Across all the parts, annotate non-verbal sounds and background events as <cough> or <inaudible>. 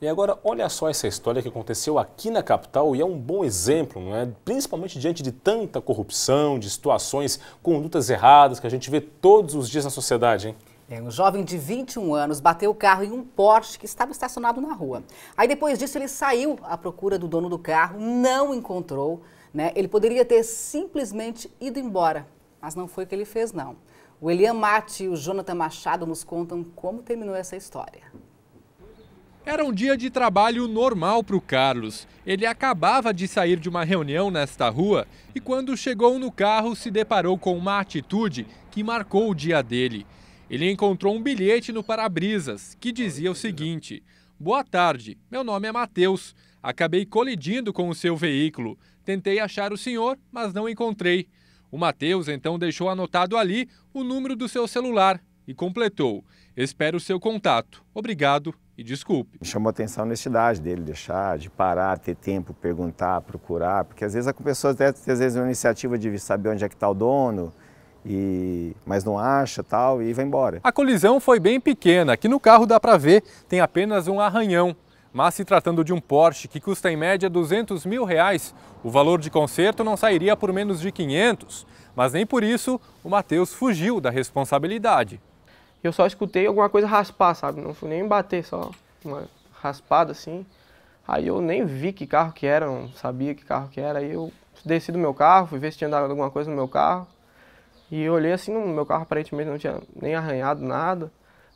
E agora, olha só essa história que aconteceu aqui na capital e é um bom exemplo, não é? principalmente diante de tanta corrupção, de situações, condutas erradas que a gente vê todos os dias na sociedade. Hein? É, um jovem de 21 anos bateu o carro em um Porsche que estava estacionado na rua. Aí depois disso ele saiu à procura do dono do carro, não encontrou. Né? Ele poderia ter simplesmente ido embora, mas não foi o que ele fez não. O Elian Mate e o Jonathan Machado nos contam como terminou essa história. Era um dia de trabalho normal para o Carlos. Ele acabava de sair de uma reunião nesta rua e, quando chegou no carro, se deparou com uma atitude que marcou o dia dele. Ele encontrou um bilhete no para-brisas que dizia o seguinte: Boa tarde, meu nome é Matheus. Acabei colidindo com o seu veículo. Tentei achar o senhor, mas não encontrei. O Matheus então deixou anotado ali o número do seu celular e completou: Espero o seu contato. Obrigado, e desculpe. chamou atenção a honestidade dele, deixar, de parar, ter tempo, perguntar, procurar, porque às vezes a pessoa até tem às vezes uma iniciativa de saber onde é que está o dono, e mas não acha tal e vai embora. A colisão foi bem pequena, aqui no carro dá para ver, tem apenas um arranhão. Mas se tratando de um Porsche que custa em média 200 mil reais, o valor de conserto não sairia por menos de 500. Mas nem por isso o Matheus fugiu da responsabilidade. Eu só escutei alguma coisa raspar, sabe? Não fui nem bater, só uma raspada assim. Aí eu nem vi que carro que era, não sabia que carro que era. Aí eu desci do meu carro, fui ver se tinha dado alguma coisa no meu carro. E eu olhei assim no meu carro, aparentemente não tinha nem arranhado nada.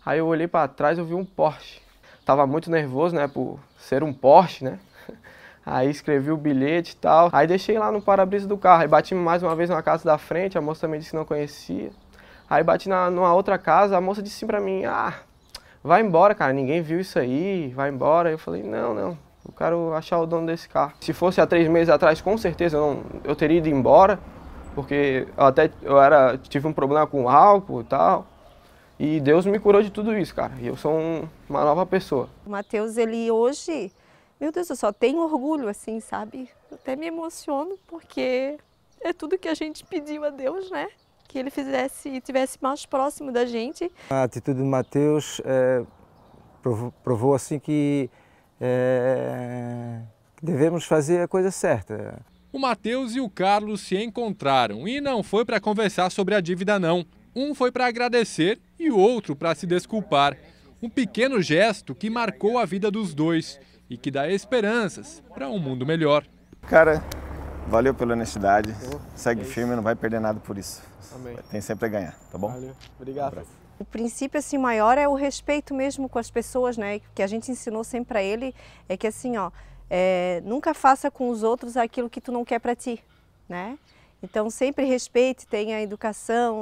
Aí eu olhei para trás, eu vi um Porsche. Tava muito nervoso, né, por ser um Porsche, né? <laughs> Aí escrevi o bilhete e tal. Aí deixei lá no para-brisa do carro. Aí bati mais uma vez na casa da frente, a moça também disse que não conhecia. Aí bati na, numa outra casa, a moça disse assim pra mim, ah, vai embora, cara, ninguém viu isso aí, vai embora. Eu falei, não, não, eu quero achar o dono desse carro. Se fosse há três meses atrás, com certeza eu, não, eu teria ido embora, porque eu até eu era, tive um problema com álcool e tal. E Deus me curou de tudo isso, cara. E eu sou um, uma nova pessoa. O Matheus, ele hoje, meu Deus, eu só tenho orgulho, assim, sabe? Eu até me emociono, porque é tudo que a gente pediu a Deus, né? que ele fizesse e tivesse mais próximo da gente. A atitude do Mateus é, provou, provou, assim que é, devemos fazer a coisa certa. O Mateus e o Carlos se encontraram e não foi para conversar sobre a dívida não. Um foi para agradecer e o outro para se desculpar. Um pequeno gesto que marcou a vida dos dois e que dá esperanças para um mundo melhor. Cara, Valeu pela honestidade. Oh, Segue é firme, não vai perder nada por isso. Amém. Tem sempre a ganhar, tá bom? Valeu. Obrigado. o princípio assim maior é o respeito mesmo com as pessoas, né? Que a gente ensinou sempre para ele é que assim, ó, é, nunca faça com os outros aquilo que tu não quer para ti, né? Então sempre respeite, tenha educação.